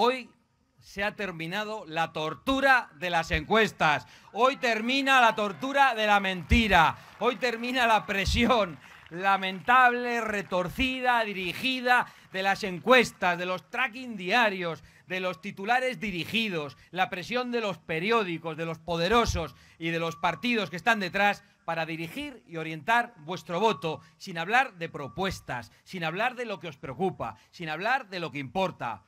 Hoy se ha terminado la tortura de las encuestas. Hoy termina la tortura de la mentira. Hoy termina la presión lamentable, retorcida, dirigida de las encuestas, de los tracking diarios, de los titulares dirigidos, la presión de los periódicos, de los poderosos y de los partidos que están detrás para dirigir y orientar vuestro voto, sin hablar de propuestas, sin hablar de lo que os preocupa, sin hablar de lo que importa.